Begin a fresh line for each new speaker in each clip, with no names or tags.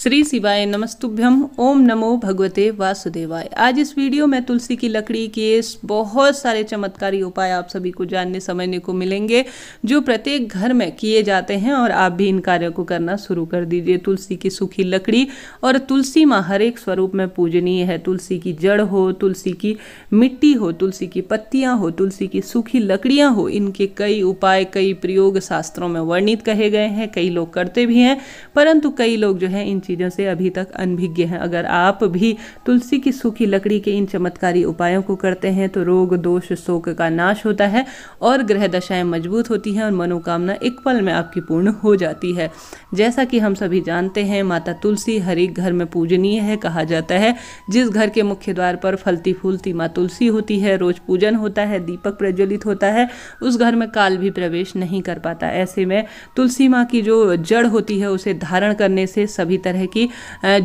श्री शिवाय नमस्तुभ्यम ओम नमो भगवते वासुदेवाय आज इस वीडियो में तुलसी की लकड़ी के बहुत सारे चमत्कारी उपाय आप सभी को जानने समझने को मिलेंगे जो प्रत्येक घर में किए जाते हैं और आप भी इन कार्यों को करना शुरू कर दीजिए तुलसी की सूखी लकड़ी और तुलसी माँ हर एक स्वरूप में पूजनीय है तुलसी की जड़ हो तुलसी की मिट्टी हो तुलसी की पत्तियाँ हो तुलसी की सूखी लकड़ियाँ हो इनके कई उपाय कई प्रयोग शास्त्रों में वर्णित कहे गए हैं कई लोग करते भी हैं परंतु कई लोग जो है इन चीज़ों से अभी तक अनभिज्ञ हैं अगर आप भी तुलसी की सूखी लकड़ी के इन चमत्कारी उपायों को करते हैं तो रोग दोष शोक का नाश होता है और ग्रह दशाएं मजबूत होती हैं और मनोकामना एक पल में आपकी पूर्ण हो जाती है जैसा कि हम सभी जानते हैं माता तुलसी हर एक घर में पूजनीय है कहा जाता है जिस घर के मुख्य द्वार पर फलती फूलती माँ तुलसी होती है रोज पूजन होता है दीपक प्रज्वलित होता है उस घर में काल भी प्रवेश नहीं कर पाता ऐसे में तुलसी माँ की जो जड़ होती है उसे धारण करने से सभी तरह तरह की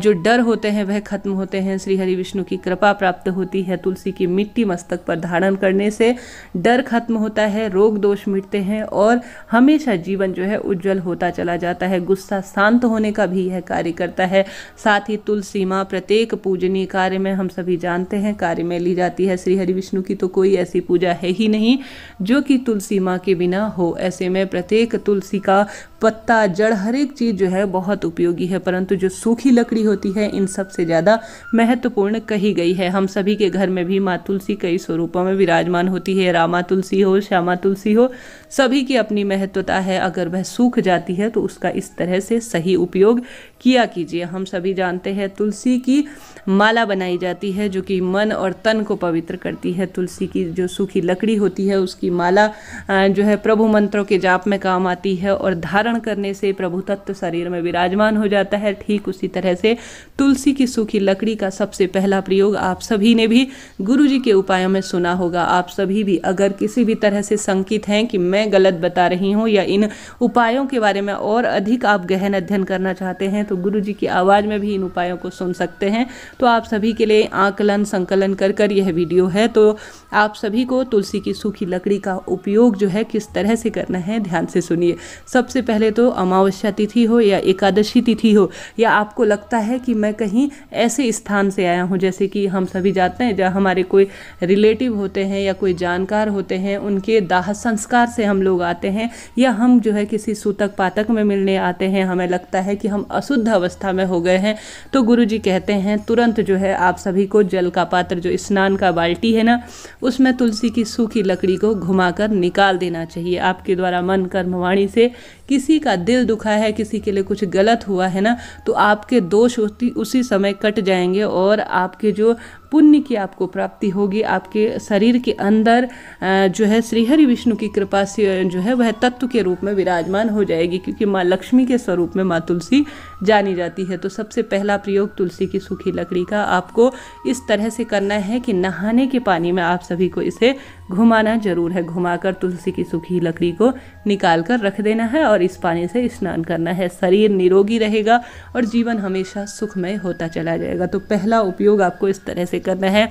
जो डर होते हैं वह खत्म होते हैं श्री हरि विष्णु की कृपा प्राप्त होती है तुलसी की मिट्टी मस्तक पर धारण करने से डर खत्म होता है रोग दोष मिटते हैं और हमेशा जीवन जो है उज्जवल होता चला जाता है गुस्सा शांत होने का भी यह कार्य करता है साथ ही तुलसी माँ प्रत्येक पूजनीय कार्य में हम सभी जानते हैं कार्य में ली जाती है श्री हरि विष्णु की तो कोई ऐसी पूजा है ही नहीं जो कि तुलसी माँ के बिना हो ऐसे में प्रत्येक तुलसी का पत्ता जड़ हर एक चीज़ जो है बहुत उपयोगी है परंतु जो सूखी लकड़ी होती है इन सबसे ज़्यादा महत्वपूर्ण कही गई है हम सभी के घर में भी माँ तुलसी कई स्वरूपों में विराजमान होती है रामा तुलसी हो श्यामा तुलसी हो सभी की अपनी महत्वता है अगर वह सूख जाती है तो उसका इस तरह से सही उपयोग किया कीजिए हम सभी जानते हैं तुलसी की माला बनाई जाती है जो कि मन और तन को पवित्र करती है तुलसी की जो सूखी लकड़ी होती है उसकी माला जो है प्रभु मंत्रों के जाप में काम आती है और धार धारण करने से प्रभु तत्व शरीर में विराजमान हो जाता है ठीक उसी तरह से तुलसी की सूखी लकड़ी का सबसे पहला प्रयोग आप सभी ने भी गुरु जी के उपायों में सुना होगा आप सभी भी अगर किसी भी तरह से संकित हैं कि मैं गलत बता रही हूँ या इन उपायों के बारे में और अधिक आप गहन अध्ययन करना चाहते हैं तो गुरु जी की आवाज़ में भी इन उपायों को सुन सकते हैं तो आप सभी के लिए आकलन संकलन कर कर यह वीडियो है तो आप सभी को तुलसी की सूखी लकड़ी का उपयोग जो है किस तरह से करना है ध्यान से सुनिए सबसे पहले पहले तो अमावस्या तिथि हो या एकादशी तिथि हो या आपको लगता है कि मैं कहीं ऐसे स्थान से आया हूँ जैसे कि हम सभी जाते हैं जहाँ हमारे कोई रिलेटिव होते हैं या कोई जानकार होते हैं उनके दाह संस्कार से हम लोग आते हैं या हम जो है किसी सूतक पातक में मिलने आते हैं हमें लगता है कि हम अशुद्ध अवस्था में हो गए हैं तो गुरु जी कहते हैं तुरंत जो है आप सभी को जल का पात्र जो स्नान का बाल्टी है ना उसमें तुलसी की सूखी लकड़ी को घुमाकर निकाल देना चाहिए आपके द्वारा मन कर्म वाणी से किसी का दिल दुखा है किसी के लिए कुछ गलत हुआ है ना तो आपके दोष उसी समय कट जाएंगे और आपके जो पुण्य की आपको प्राप्ति होगी आपके शरीर के अंदर जो है श्रीहरि विष्णु की कृपा से जो है वह तत्व के रूप में विराजमान हो जाएगी क्योंकि माँ लक्ष्मी के स्वरूप में माँ तुलसी जानी जाती है तो सबसे पहला प्रयोग तुलसी की सूखी लकड़ी का आपको इस तरह से करना है कि नहाने के पानी में आप सभी को इसे घुमाना जरूर है घुमाकर तुलसी की सूखी लकड़ी को निकाल कर रख देना है और इस पानी से स्नान करना है शरीर निरोगी रहेगा और जीवन हमेशा सुखमय होता चला जाएगा तो पहला उपयोग आपको इस तरह से करना है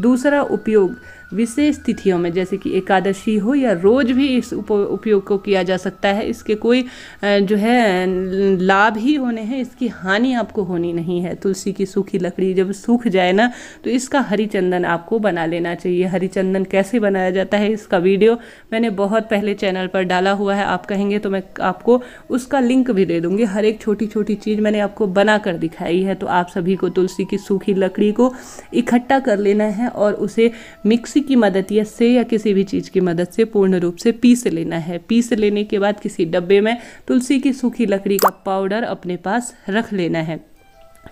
दूसरा उपयोग विशेष तिथियों में जैसे कि एकादशी हो या रोज भी इस उप उपयोग को किया जा सकता है इसके कोई जो है लाभ ही होने हैं इसकी हानि आपको होनी नहीं है तुलसी की सूखी लकड़ी जब सूख जाए ना तो इसका हरी चंदन आपको बना लेना चाहिए हरी चंदन कैसे बनाया जाता है इसका वीडियो मैंने बहुत पहले चैनल पर डाला हुआ है आप कहेंगे तो मैं आपको उसका लिंक भी दे दूँगी हर एक छोटी छोटी चीज़ मैंने आपको बना कर दिखाई है तो आप सभी को तुलसी की सूखी लकड़ी को इकट्ठा कर लेना है और उसे मिक्सी मिक्सी की मदद या से या किसी भी चीज़ की मदद से पूर्ण रूप से पीस लेना है पीस लेने के बाद किसी डब्बे में तुलसी की सूखी लकड़ी का पाउडर अपने पास रख लेना है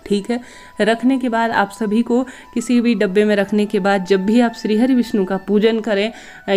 ठीक है रखने के बाद आप सभी को किसी भी डब्बे में रखने के बाद जब भी आप श्रीहरि विष्णु का पूजन करें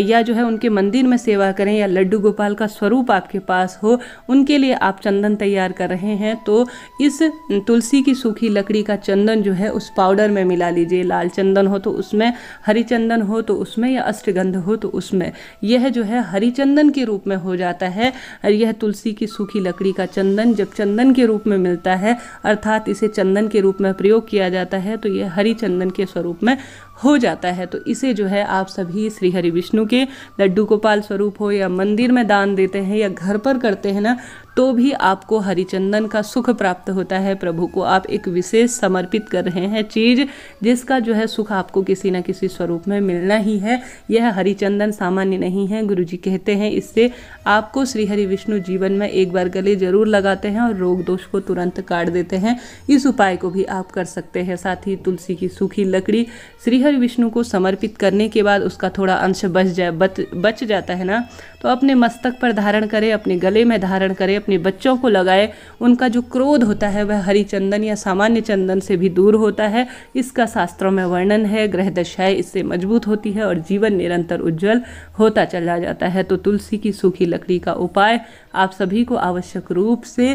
या जो है उनके मंदिर में सेवा करें या लड्डू गोपाल का स्वरूप आपके पास हो उनके लिए आप चंदन तैयार कर रहे हैं तो इस तुलसी की सूखी लकड़ी का चंदन जो है उस पाउडर में मिला लीजिए लाल चंदन हो तो उसमें हरी चंदन हो तो उसमें या अष्टगंध हो तो उसमें यह जो है हरी चंदन के रूप में हो जाता है यह तुलसी की सूखी लकड़ी का चंदन जब चंदन के रूप में मिलता है अर्थात इसे चंदन चंदन के रूप में प्रयोग किया जाता है तो ये हरी चंदन के स्वरूप में हो जाता है तो इसे जो है आप सभी श्री हरि विष्णु के लड्डू गोपाल स्वरूप हो या मंदिर में दान देते हैं या घर पर करते हैं ना तो भी आपको हरिचंदन का सुख प्राप्त होता है प्रभु को आप एक विशेष समर्पित कर रहे हैं चीज जिसका जो है सुख आपको किसी ना किसी स्वरूप में मिलना ही है यह हरिचंदन सामान्य नहीं है गुरु जी कहते हैं इससे आपको श्री हरि विष्णु जीवन में एक बार गले जरूर लगाते हैं और रोग दोष को तुरंत काट देते हैं इस उपाय को भी आप कर सकते हैं साथ ही तुलसी की सूखी लकड़ी श्री अगर विष्णु को समर्पित करने के बाद उसका थोड़ा अंश बच जाए बच बच जाता है ना तो अपने मस्तक पर धारण करे अपने गले में धारण करे अपने बच्चों को लगाए उनका जो क्रोध होता है वह हरी चंदन या सामान्य चंदन से भी दूर होता है इसका शास्त्रों में वर्णन है ग्रह दशाएं इससे मजबूत होती है और जीवन निरंतर उज्जवल होता चला जाता है तो तुलसी की सूखी लकड़ी का उपाय आप सभी को आवश्यक रूप से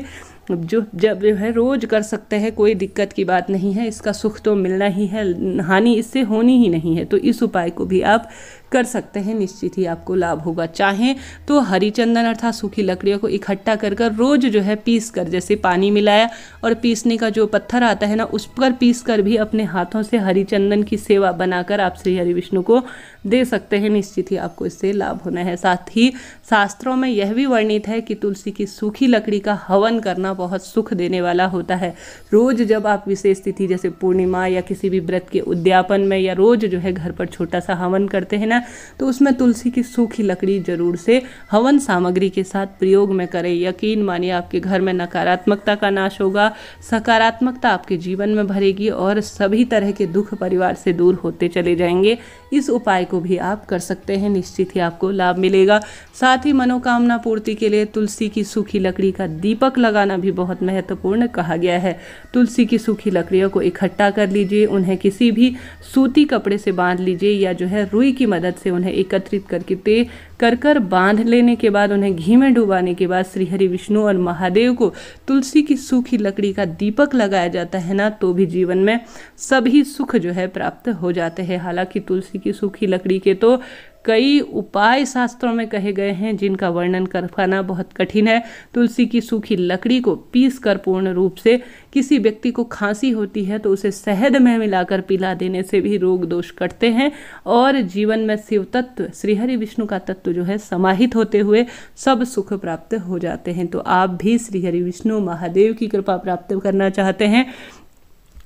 जो जब जो है रोज़ कर सकते हैं कोई दिक्कत की बात नहीं है इसका सुख तो मिलना ही है हानि इससे होनी ही नहीं है तो इस उपाय को भी आप कर सकते हैं निश्चित ही आपको लाभ होगा चाहें तो हरी चंदन अर्थात सूखी लकड़ियों को इकट्ठा कर कर रोज़ जो है पीस कर जैसे पानी मिलाया और पीसने का जो पत्थर आता है ना उस पर पीस कर भी अपने हाथों से हरी चंदन की सेवा बनाकर आप श्री हरि विष्णु को दे सकते हैं निश्चित ही आपको इससे लाभ होना है साथ ही शास्त्रों में यह भी वर्णित है कि तुलसी की सूखी लकड़ी का हवन करना बहुत सुख देने वाला होता है रोज़ जब आप विशेष तिथि जैसे पूर्णिमा या किसी भी व्रत के उद्यापन में या रोज़ जो है घर पर छोटा सा हवन करते हैं ना ना तो उसमें तुलसी की सूखी लकड़ी जरूर से हवन सामग्री के साथ प्रयोग में करें यकीन मानिए आपके घर में नकारात्मकता का नाश होगा सकारात्मकता आपके जीवन में भरेगी और सभी तरह के दुख परिवार से दूर होते चले जाएंगे इस उपाय को भी आप कर सकते हैं निश्चित ही आपको लाभ मिलेगा साथ ही मनोकामना पूर्ति के लिए तुलसी की सूखी लकड़ी का दीपक लगाना भी बहुत महत्वपूर्ण कहा गया है तुलसी की सूखी लकड़ियों को इकट्ठा कर लीजिए उन्हें किसी भी सूती कपड़े से बांध लीजिए या जो है रुई की मदद से उन्हें एकत्रित करके कर कर बांध लेने के बाद उन्हें घी में डुबाने के बाद श्री हरि विष्णु और महादेव को तुलसी की सूखी लकड़ी का दीपक लगाया जाता है ना तो भी जीवन में सभी सुख जो है प्राप्त हो जाते हैं हालांकि तुलसी की सूखी लकड़ी के तो कई उपाय शास्त्रों में कहे गए हैं जिनका वर्णन कर पाना बहुत कठिन है तुलसी की सूखी लकड़ी को पीस कर पूर्ण रूप से किसी व्यक्ति को खांसी होती है तो उसे शहद में मिलाकर पिला देने से भी रोग दोष कटते हैं और जीवन में शिव तत्व श्रीहरि विष्णु का तत्व जो है समाहित होते हुए सब सुख प्राप्त हो जाते हैं तो आप भी श्रीहरि विष्णु महादेव की कृपा प्राप्त करना चाहते हैं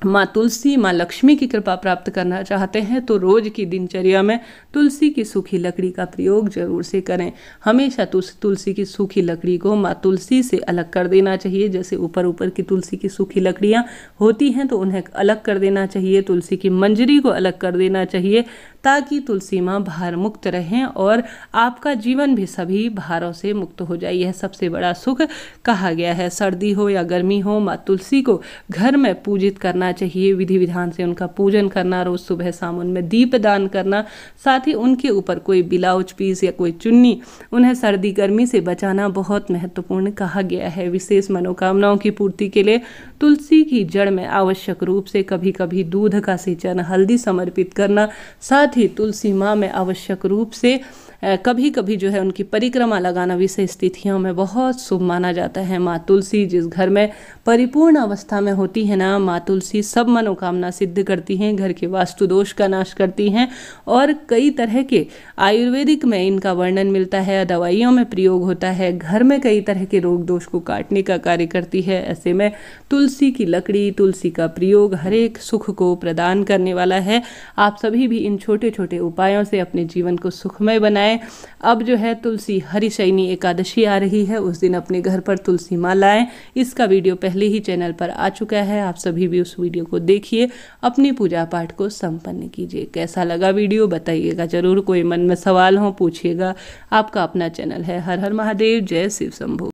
माँ तुलसी माँ लक्ष्मी की कृपा प्राप्त करना चाहते हैं तो रोज की दिनचर्या में तुलसी की सूखी लकड़ी का प्रयोग जरूर से करें हमेशा तुलसी की सूखी लकड़ी को माँ तुलसी से अलग कर देना चाहिए जैसे ऊपर ऊपर की तुलसी की सूखी लकड़ियाँ होती हैं तो उन्हें अलग कर देना चाहिए तुलसी की मंजरी को अलग कर देना चाहिए ताकि तुलसी माँ भार मुक्त रहें और आपका जीवन भी सभी भारों से मुक्त हो जाए यह सबसे बड़ा सुख कहा गया है सर्दी हो या गर्मी हो माँ तुलसी को घर में पूजित करना चाहिए विधि विधान से उनका पूजन करना रोज़ सुबह शाम उनमें दीप दान करना साथ ही उनके ऊपर कोई बिलाउज पीस या कोई चुन्नी उन्हें सर्दी गर्मी से बचाना बहुत महत्वपूर्ण कहा गया है विशेष मनोकामनाओं की पूर्ति के लिए तुलसी की जड़ में आवश्यक रूप से कभी कभी दूध का सिंचन हल्दी समर्पित करना साथ साथ ही तुलसी माँ में आवश्यक रूप से कभी कभी जो है उनकी परिक्रमा लगाना विशेष तिथियों में बहुत शुभ माना जाता है माँ तुलसी जिस घर में परिपूर्ण अवस्था में होती है ना माँ तुलसी सब मनोकामना सिद्ध करती हैं घर के वास्तु दोष का नाश करती हैं और कई तरह के आयुर्वेदिक में इनका वर्णन मिलता है दवाइयों में प्रयोग होता है घर में कई तरह के रोग दोष को काटने का कार्य करती है ऐसे में तुलसी की लकड़ी तुलसी का प्रयोग हरेक सुख को प्रदान करने वाला है आप सभी भी इन छोटे छोटे उपायों से अपने जीवन को सुखमय बनाए लगाएं अब जो है तुलसी हरी शैनी एकादशी आ रही है उस दिन अपने घर पर तुलसी माँ लाएँ इसका वीडियो पहले ही चैनल पर आ चुका है आप सभी भी उस वीडियो को देखिए अपनी पूजा पाठ को संपन्न कीजिए कैसा लगा वीडियो बताइएगा जरूर कोई मन में सवाल हो पूछिएगा आपका अपना चैनल है हर हर महादेव जय शिव शंभु